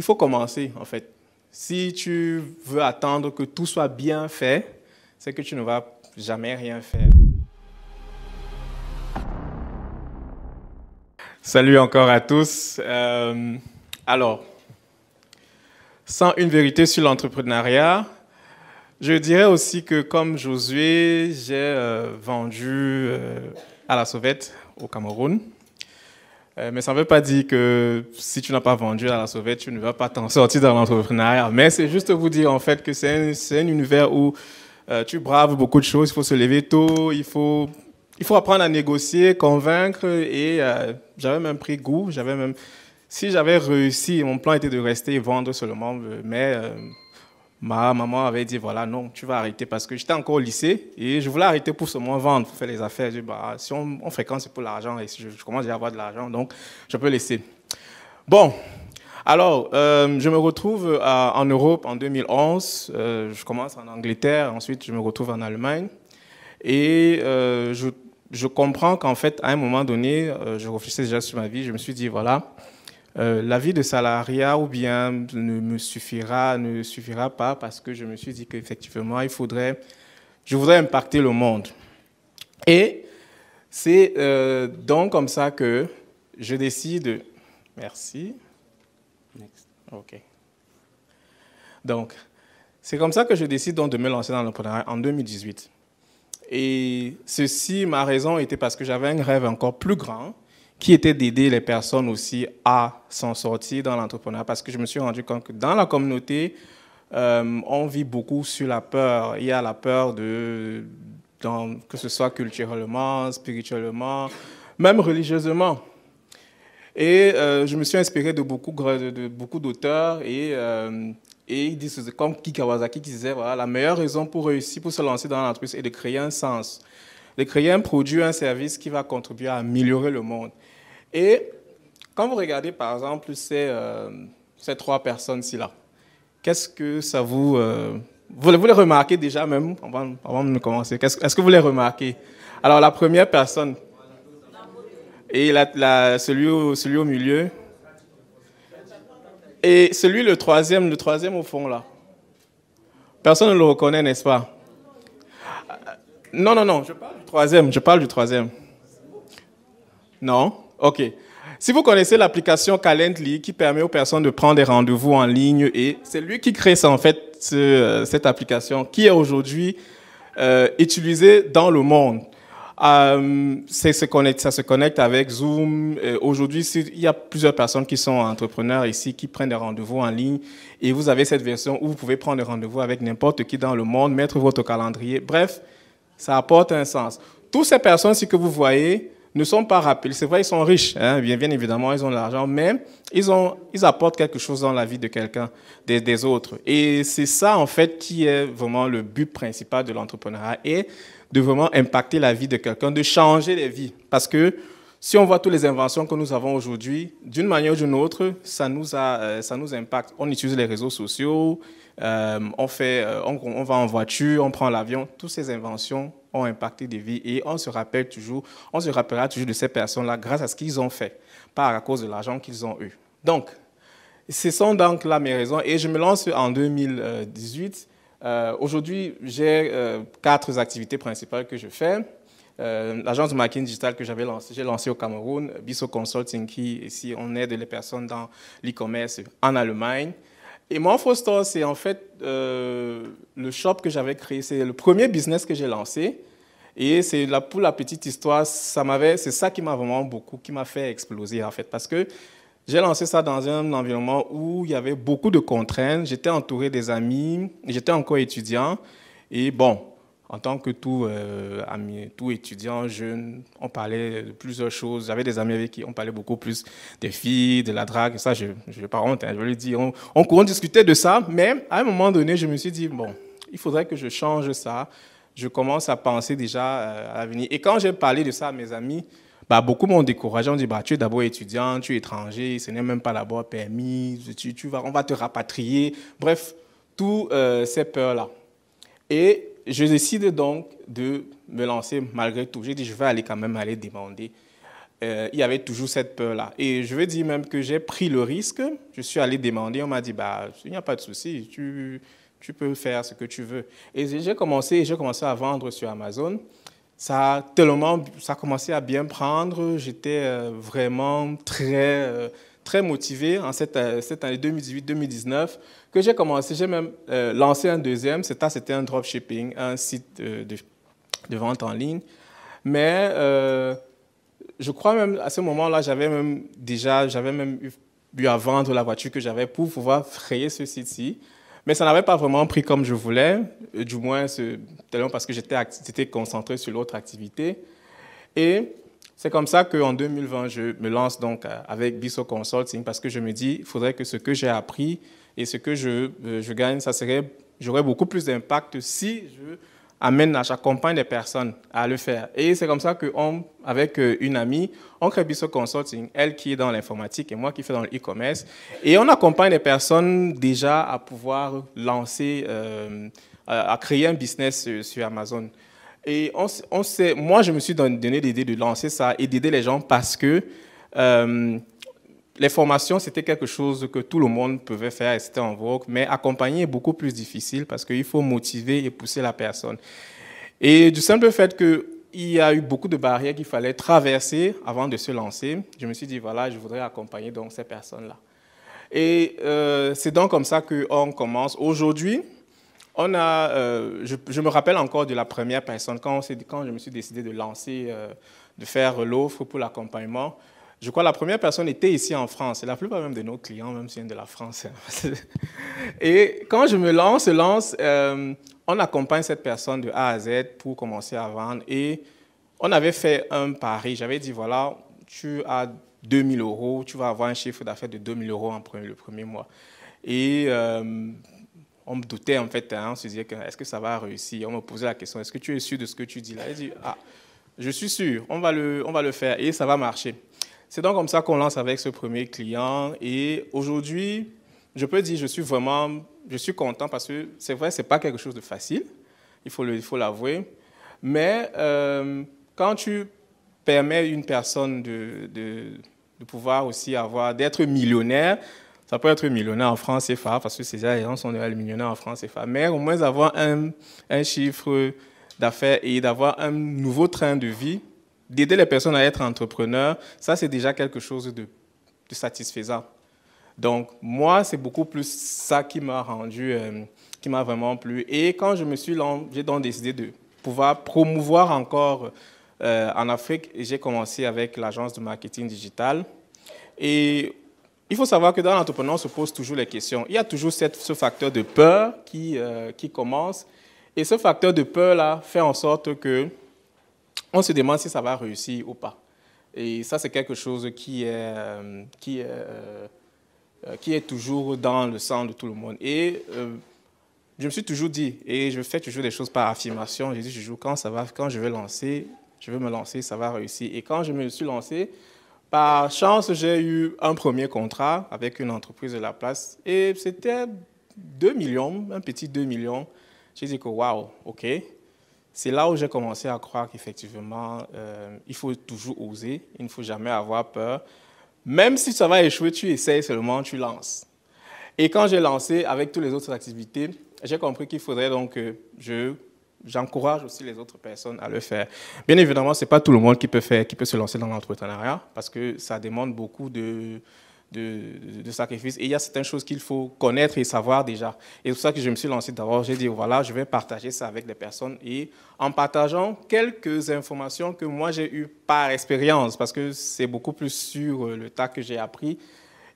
il faut commencer, en fait. Si tu veux attendre que tout soit bien fait, c'est que tu ne vas jamais rien faire. Salut encore à tous. Euh, alors, sans une vérité sur l'entrepreneuriat, je dirais aussi que comme Josué, j'ai euh, vendu euh, à la sauvette au Cameroun. Euh, mais ça ne veut pas dire que si tu n'as pas vendu à la sauvette, tu ne vas pas t'en sortir dans l'entrepreneuriat. Mais c'est juste vous dire en fait que c'est un, univers où euh, tu braves beaucoup de choses. Il faut se lever tôt, il faut, il faut apprendre à négocier, convaincre. Et euh, j'avais même pris goût. J'avais même, si j'avais réussi, mon plan était de rester et vendre seulement. Mais ma maman avait dit voilà, non, tu vas arrêter parce que j'étais encore au lycée et je voulais arrêter pour seulement vendre, pour faire les affaires. Je dis, bah, si on, fréquente, c'est pour l'argent et je, commence à avoir de l'argent, donc je peux laisser. Bon, alors, euh, je me retrouve en Europe en 2011. Euh, je commence en Angleterre, ensuite je me retrouve en Allemagne. Et euh, je, je, comprends qu'en fait, à un moment donné, je réfléchissais déjà sur ma vie. Je me suis dit, voilà, euh, la vie de salariat ou bien ne me suffira, ne suffira pas parce que je me suis dit qu'effectivement, il faudrait, je voudrais impacter le monde. Et c'est euh, donc comme ça que je décide. Merci. Next. OK. Donc, c'est comme ça que je décide donc de me lancer dans l'entrepreneuriat en 2018. Et ceci, ma raison était parce que j'avais un rêve encore plus grand qui était d'aider les personnes aussi à s'en sortir dans l'entrepreneuriat. Parce que je me suis rendu compte que dans la communauté, euh, on vit beaucoup sur la peur. Il y a la peur de, que ce soit culturellement, spirituellement, même religieusement. Et euh, je me suis inspiré de beaucoup de, beaucoup d'auteurs et euh, et disent comme Kikawasaki qui disait voilà, la meilleure raison pour réussir, pour se lancer dans l'entreprise est de créer un sens, de créer un produit, un service qui va contribuer à améliorer le monde. Et quand vous regardez par exemple ces, euh, ces trois personnes-ci là, qu'est-ce que ça vous, euh, vous... les remarquez déjà même avant, de commencer. Est-ce que vous les remarquez Alors la première personne, et celui, au, celui au milieu, et celui le troisième, le troisième au fond là. Personne ne le reconnaît, n'est-ce pas euh, Non, non, non, je parle du troisième, je parle du troisième. Non OK. Si vous connaissez l'application Calendly qui permet aux personnes de prendre des rendez-vous en ligne et c'est lui qui crée ça en fait, euh, cette application qui est aujourd'hui euh, utilisée dans le monde. Euh, ça se connecte avec Zoom. Aujourd'hui, il y a plusieurs personnes qui sont entrepreneurs ici, qui prennent des rendez-vous en ligne. Et vous avez cette version où vous pouvez prendre des rendez-vous avec n'importe qui dans le monde, mettre votre calendrier. Bref, ça apporte un sens. Toutes ces personnes, ce que vous voyez, ne sont pas rapides. C'est vrai, ils sont riches, hein. bien, évidemment, ils ont de l'argent, mais ils, ont, ils apportent quelque chose dans la vie de quelqu'un, des, autres. Et c'est ça, en fait, qui est vraiment le but principal de l'entrepreneuriat, et de vraiment impacter la vie de quelqu'un, de changer les vies. Parce que si on voit toutes les inventions que nous avons aujourd'hui, d'une manière ou d'une autre, ça nous, a, euh, ça nous impacte. On utilise les réseaux sociaux, euh, on, fait, euh, on, on va en voiture, on prend l'avion, toutes ces inventions ont impacté des vies et on se rappelle toujours, on se rappellera toujours de ces personnes-là grâce à ce qu'ils ont fait, pas à cause de l'argent qu'ils ont eu. Donc, ce sont donc là mes raisons et je me lance en 2018. Euh, aujourd'hui, j'ai euh, quatre activités principales que je fais. Euh, l'agence de marketing digital que j'avais lancée, j'ai lancée au Cameroun, Bisso Consulting, qui ici on aide les personnes dans l'e-commerce en Allemagne. Et mon Store, c'est en fait euh, le shop que j'avais créé. C'est le premier business que j'ai lancé. Et c'est pour la petite histoire, ça m'avait, c'est ça qui m'a vraiment beaucoup, qui m'a fait exploser en fait, parce que j'ai lancé ça dans un environnement où il y avait beaucoup de contraintes. J'étais entouré des amis, j'étais encore étudiant, et bon, en tant que tout, euh, ami, tout étudiant jeune, on parlait de plusieurs choses. J'avais des amis avec qui on parlait beaucoup plus des filles, de la drague. Ça, je vais pas honte, hein. je le dire On, on, discutait de ça, mais à un moment donné, je me suis dit, bon, il faudrait que je change ça. Je commence à penser déjà euh, à l'avenir. Et quand j'ai parlé de ça à mes amis, bah, beaucoup m'ont découragé. On dit, bah, tu es d'abord étudiant, tu es étranger, ce n'est même pas d'abord permis, tu, tu, vas, on va te rapatrier. Bref, toutes euh, ces peurs-là. Et je décide donc de me lancer malgré tout. J'ai dit, je vais aller quand même aller demander. Euh, il y avait toujours cette peur-là. Et je veux dire même que j'ai pris le risque. Je suis allé demander. On m'a dit, bah, il n'y a pas de souci. Tu, tu peux faire ce que tu veux. Et j'ai commencé, j'ai commencé à vendre sur Amazon. Ça tellement, ça a commencé à bien prendre. J'étais euh, vraiment très euh, très motivé en cette, euh, cette année 2018-2019 que j'ai commencé. J'ai même euh, lancé un deuxième. C'était un dropshipping, un site euh, de, de, vente en ligne. Mais je crois même à ce moment-là, j'avais même déjà, j'avais même eu, eu à vendre la voiture que j'avais pour pouvoir frayer ce site-ci. Mais ça n'avait pas vraiment pris comme je voulais, du moins tellement parce que j'étais concentré sur l'autre activité. Et c'est comme ça qu'en 2020, je me lance donc avec Bisso Consulting parce que je me dis, il faudrait que ce que j'ai appris et ce que je, euh, je gagne, ça serait, j'aurais beaucoup plus d'impact si je amène, j'accompagne des personnes à le faire. Et c'est comme ça qu'on avec euh, une amie, on crée BISO Consulting, elle qui est dans l'informatique et moi qui fais dans le e-commerce. Et on accompagne des personnes déjà à pouvoir lancer, euh, à créer un business sur Amazon. Et on, on sait, moi, je me suis donné l'idée de lancer ça et d'aider les gens parce que euh, les formations, c'était quelque chose que tout le monde pouvait faire et c'était en vogue, mais accompagner est beaucoup plus difficile parce qu'il faut motiver et pousser la personne. Et du simple fait qu'il y a eu beaucoup de barrières qu'il fallait traverser avant de se lancer. Je me suis dit, voilà, je voudrais accompagner donc ces personnes-là. Et euh, c'est donc comme ça qu'on commence. Aujourd'hui, on a, euh, je, me rappelle encore de la première personne, quand, quand je me suis décidé de lancer, euh, de faire l'offre pour l'accompagnement, je crois que la première personne était ici en France, C'est la plupart même de nos clients, même viennent de la France. et quand je me lance, euh, on accompagne cette personne de A à Z pour commencer à vendre, et on avait fait un pari, j'avais dit, voilà, tu as 2000 euros, tu vas avoir un chiffre d'affaires de 2000 euros en premier, le premier mois. Et on me doutait en fait, hein, on se disait est-ce que ça va réussir On me posait la question, est-ce que tu es sûr de ce que tu dis là Je ah, je suis sûr, on va le, on va le faire et ça va marcher. C'est donc comme ça qu'on lance avec ce premier client et aujourd'hui, je peux dire, je suis vraiment, je suis content parce que c'est vrai, c'est pas quelque chose de facile, il faut faut l'avouer, mais euh, quand tu permets une personne de, de pouvoir aussi avoir, d'être millionnaire, ça peut être millionnaire en France, c'est pas parce que ces gens sont déjà millionnaires en c'est pas. Mais au moins avoir un, un chiffre d'affaires et d'avoir un nouveau train de vie, d'aider les personnes à être entrepreneurs, ça c'est déjà quelque chose de, satisfaisant. Donc moi, c'est beaucoup plus ça qui m'a rendu, euh, qui m'a vraiment plu. Et quand je me suis j'ai donc décidé de pouvoir promouvoir encore euh, en Afrique, j'ai commencé avec l'agence de marketing digital. Et il faut savoir que dans l'entrepreneur, on se pose toujours les questions. Il y a toujours ce facteur de peur qui, euh, qui commence. Et ce facteur de peur-là fait en sorte que on se demande si ça va réussir ou pas. Et ça, c'est quelque chose qui est, euh, qui, euh, toujours dans le sang de tout le monde. Et je me suis toujours dit, et je fais toujours des choses par affirmation, je dis toujours, quand, ça va, quand je vais lancer, je vais me lancer, ça va réussir. Et quand je me suis lancé, par chance, j'ai eu un premier contrat avec une entreprise de la place et c'était 2 millions, un petit 2 millions. J'ai dit que waouh, ok. C'est là où j'ai commencé à croire qu'effectivement, euh, il faut toujours oser, il ne faut jamais avoir peur. Même si ça va échouer, tu essayes seulement, tu lances. Et quand j'ai lancé avec toutes les autres activités, j'ai compris qu'il faudrait donc que je j'encourage aussi les autres personnes à le faire. Bien évidemment, ce n'est pas tout le monde qui peut, faire, qui peut se lancer dans l'entrepreneuriat parce que ça demande beaucoup de, de, sacrifices. Et il y a certaines choses qu'il faut connaître et savoir déjà. Et c'est pour ça que je me suis lancé d'abord. J'ai dit, voilà, je vais partager ça avec des personnes. Et en partageant quelques informations que moi j'ai eues par expérience, parce que c'est beaucoup plus sur le tas que j'ai appris,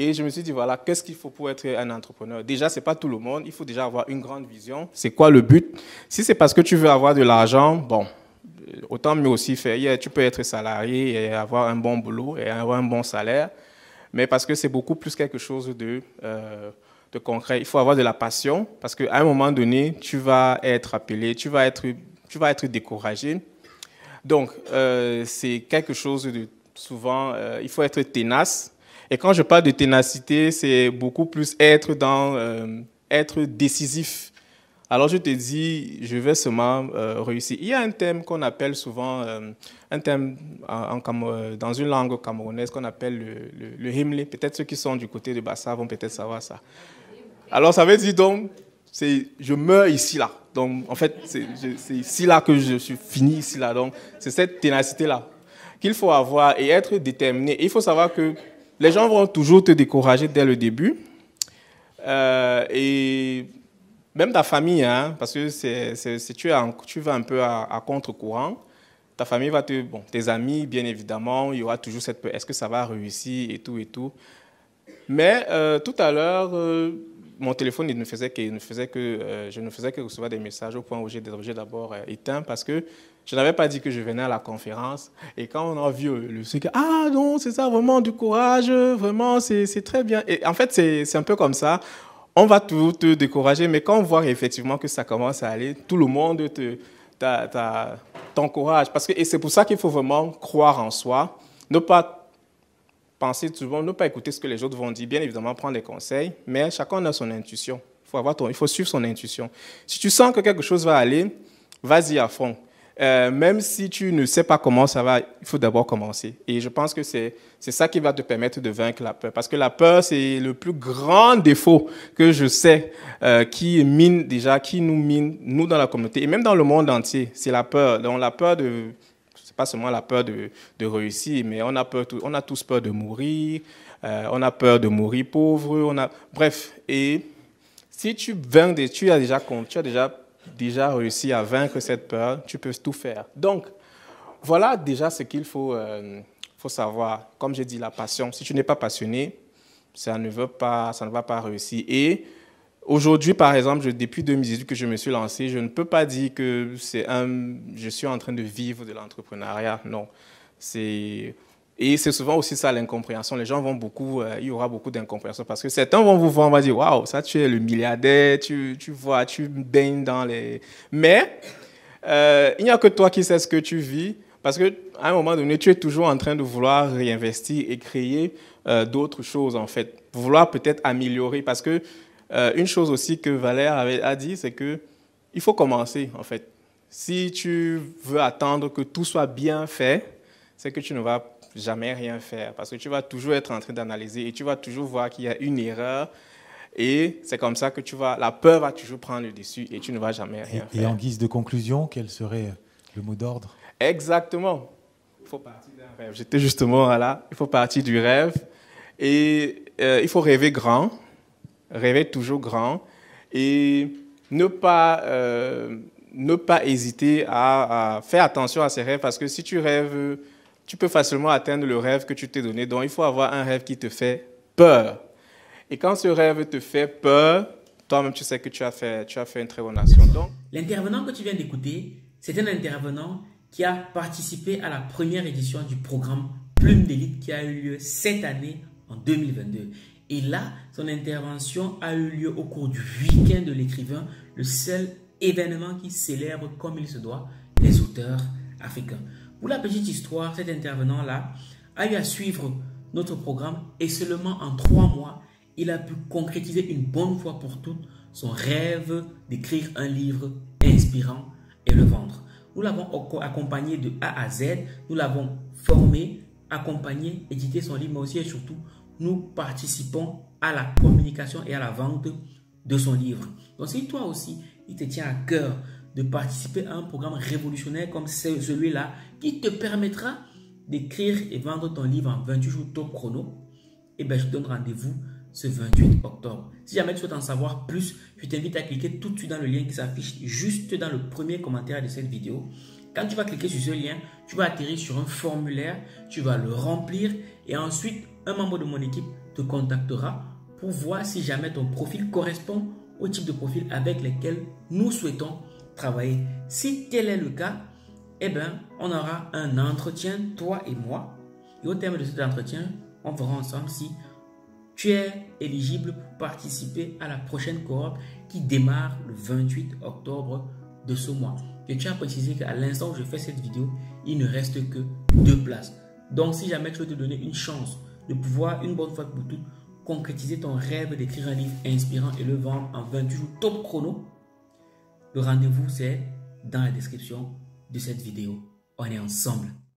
et je me suis dit, voilà, qu'est-ce qu'il faut pour être un entrepreneur Déjà, ce n'est pas tout le monde. Il faut déjà avoir une grande vision. C'est quoi le but Si c'est parce que tu veux avoir de l'argent, bon, euh, autant mieux aussi faire. Tu peux être salarié et avoir un bon boulot et avoir un bon salaire. Mais parce que c'est beaucoup plus quelque chose de, euh, de concret. Il faut avoir de la passion parce qu'à un moment donné, tu vas être appelé, tu vas être, tu vas être découragé. Donc, euh, c'est quelque chose de souvent, il faut être tenace. Et quand je parle de ténacité, c'est beaucoup plus être dans, euh, être décisif. Alors je te dis, je vais seulement euh, réussir. Il y a un thème qu'on appelle souvent, euh, un thème en, dans une langue camerounaise qu'on appelle le, le, Peut-être ceux qui sont du côté de Bassa vont peut-être savoir ça. Alors ça veut dire donc, c'est je meurs ici là. Donc en fait, c'est ici là que je suis fini ici là. Donc c'est cette ténacité là qu'il faut avoir et être déterminé. Et il faut savoir que les gens vont toujours te décourager dès le début. Euh, et même ta famille, hein, parce que si tu, tu, vas un peu à, contre-courant. Ta famille va te. Bon, tes amis, bien évidemment, il y aura toujours cette Est-ce que ça va réussir et tout et tout. Mais euh, tout à l'heure, euh, mon téléphone, il ne faisait que, il ne faisait que je ne faisais que recevoir des messages au point où j'ai des objets d'abord éteint parce que je n'avais pas dit que je venais à la conférence. Et quand on a vu euh, le truc, ah non, c'est ça, vraiment du courage, vraiment, c'est très bien. Et en fait, c'est un peu comme ça. On va tout te décourager, mais quand on voit effectivement que ça commence à aller, tout le monde t'encourage. Parce que, et c'est pour ça qu'il faut vraiment croire en soi, ne pas penser souvent, ne pas écouter ce que les autres vont dire, bien évidemment prendre des conseils, mais chacun a son intuition. faut, avoir ton, il faut suivre son intuition. Si tu sens que quelque chose va aller, vas-y à fond. Euh, même si tu ne sais pas comment ça va, il faut d'abord commencer. Et je pense que c'est ça qui va te permettre de vaincre la peur. Parce que la peur, c'est le plus grand défaut que je sais euh, qui mine déjà, qui nous mine, nous dans la communauté, et même dans le monde entier. C'est la peur. Donc la peur de... C'est pas seulement la peur de, de réussir, mais on a, peur, on a tous peur de mourir, euh, on a peur de mourir pauvre, on a... Bref, et si tu vaincs, tu as déjà, tu as déjà déjà réussi à vaincre cette peur, tu peux tout faire. Donc, voilà déjà ce qu'il faut, euh, faut savoir. Comme j'ai dit, la passion, si tu n'es pas passionné, ça ne, veut pas, ça ne va pas réussir. Et aujourd'hui, par exemple, depuis 2018 que je me suis lancé, je ne peux pas dire que c'est un, je suis en train de vivre de l'entrepreneuriat. Non, c'est et c'est souvent aussi ça l'incompréhension. Les gens vont beaucoup, euh, il y aura beaucoup d'incompréhension parce que certains vont vous voir, on va dire, waouh, ça tu es le milliardaire, tu, tu vois, tu baignes dans les. Mais euh, il n'y a que toi qui sais ce que tu vis parce que à un moment donné, tu es toujours en train de vouloir réinvestir et créer euh, d'autres choses en fait, vouloir peut-être améliorer parce que une chose aussi que Valère avait, a dit, c'est que il faut commencer en fait. Si tu veux attendre que tout soit bien fait, c'est que tu ne vas pas jamais rien faire parce que tu vas toujours être en train d'analyser et tu vas toujours voir qu'il y a une erreur. Et c'est comme ça que tu vas, la peur va toujours prendre le dessus et tu ne vas jamais rien faire. Et en guise de conclusion, quel serait le mot d'ordre Exactement. Il faut partir d'un rêve. J'étais justement là. Il faut partir du rêve. Et euh, il faut rêver grand, rêver toujours grand et ne pas, euh, ne pas hésiter à, faire attention à ses rêves parce que si tu rêves tu peux facilement atteindre le rêve que tu t'es donné. Donc, il faut avoir un rêve qui te fait peur. Et quand ce rêve te fait peur, toi-même, tu sais que tu as fait, tu as fait une très bonne action. Donc... L'intervenant que tu viens d'écouter, c'est un intervenant qui a participé à la première édition du programme Plume d'élite qui a eu lieu cette année en 2022. Et là, son intervention a eu lieu au cours du week-end de l'écrivain, le seul événement qui célèbre comme il se doit les auteurs africains. Pour la petite histoire, cet intervenant-là a eu à suivre notre programme et seulement en trois mois, il a pu concrétiser une bonne fois pour toutes son rêve d'écrire un livre inspirant et le vendre. Nous l'avons accompagné de A à Z, nous l'avons formé, accompagné, édité son livre, mais aussi et surtout, nous participons à la communication et à la vente de son livre. Donc si toi aussi, il te tient à cœur de participer à un programme révolutionnaire comme celui-là qui te permettra d'écrire et vendre ton livre en 28 jours top chrono, et eh bien je te donne rendez-vous ce 28 octobre. Si jamais tu souhaites en savoir plus, je t'invite à cliquer tout de suite dans le lien qui s'affiche juste dans le premier commentaire de cette vidéo. Quand tu vas cliquer sur ce lien, tu vas atterrir sur un formulaire, tu vas le remplir et ensuite un membre de mon équipe te contactera pour voir si jamais ton profil correspond au type de profil avec lequel nous souhaitons travailler. Si tel est le cas, eh bien, on aura un entretien, toi et moi. Et au terme de cet entretien, on verra ensemble si tu es éligible pour participer à la prochaine cohorte qui démarre le 28 octobre de ce mois. Je tiens à préciser qu'à l'instant où je fais cette vidéo, il ne reste que deux places. Donc, si jamais tu veux te donner une chance de pouvoir, une bonne fois pour toutes, concrétiser ton rêve d'écrire un livre inspirant et le vendre en 28 jours top chrono, le rendez-vous, c'est dans la description de cette vidéo. On est ensemble.